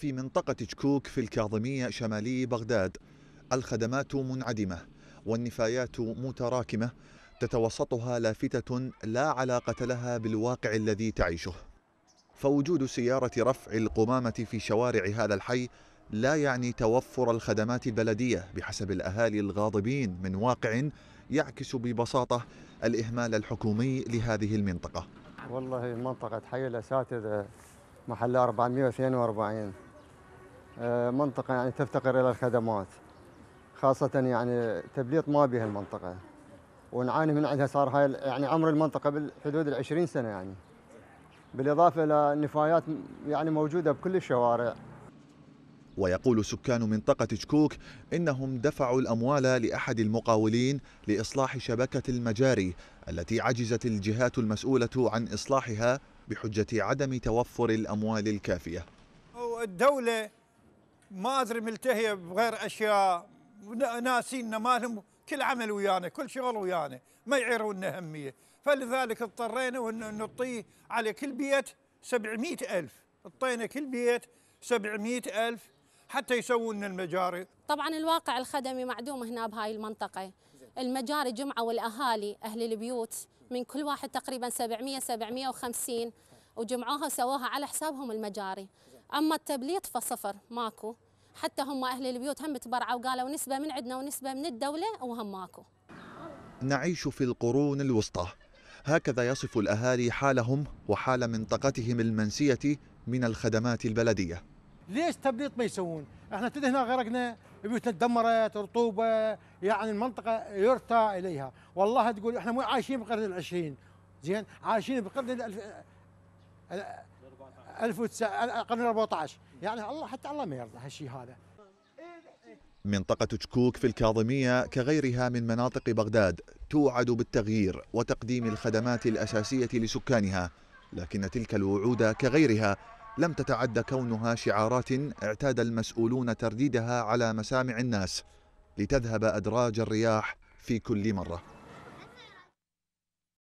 في منطقة تشكوك في الكاظمية شمالي بغداد الخدمات منعدمة والنفايات متراكمة تتوسطها لافتة لا علاقة لها بالواقع الذي تعيشه فوجود سيارة رفع القمامة في شوارع هذا الحي لا يعني توفر الخدمات البلدية بحسب الأهالي الغاضبين من واقع يعكس ببساطة الإهمال الحكومي لهذه المنطقة والله منطقة حي الأساتذة محل 442 آه، منطقة يعني تفتقر إلى الخدمات خاصة يعني تبليط ما بها المنطقة ونعاني من عندها صار هاي يعني عمر المنطقة بالحدود العشرين سنة يعني بالإضافة إلى نفايات يعني موجودة بكل الشوارع ويقول سكان منطقة شكوك إنهم دفعوا الأموال لأحد المقاولين لإصلاح شبكة المجاري التي عجزت الجهات المسؤولة عن إصلاحها بحجة عدم توفر الأموال الكافية الدولة ما ادري ملتهيه بغير اشياء ما مالهم كل عمل ويانا كل شغل ويانا ما يعيرون اهميه فلذلك اضطرينا ان نعطيه على كل بيت 700 ألف اعطينا كل بيت 700 ألف حتى يسوون المجاري طبعا الواقع الخدمي معدوم هنا بهاي المنطقه المجاري جمعوا الاهالي اهل البيوت من كل واحد تقريبا 700 750 وجمعوها وسووها على حسابهم المجاري اما التبليط فصفر ماكو حتى هم أهل البيوت هم تبرعوا وقالوا نسبة من عندنا ونسبة من الدولة وهم ماكو نعيش في القرون الوسطى هكذا يصف الأهالي حالهم وحال منطقتهم المنسية من الخدمات البلدية ليش تبليط ما يسوون؟ احنا تدهنا غرقنا بيوتنا تدمرت رطوبة يعني المنطقة يرتى إليها والله تقول احنا مو عايشين بالقرن العشرين زين عايشين بقرن القرن 14 يعني الله حتى الله ما يرضى هالشيء هذا منطقة تشكوك في الكاظمية كغيرها من مناطق بغداد توعد بالتغيير وتقديم الخدمات الأساسية لسكانها لكن تلك الوعود كغيرها لم تتعد كونها شعارات اعتاد المسؤولون ترديدها على مسامع الناس لتذهب أدراج الرياح في كل مرة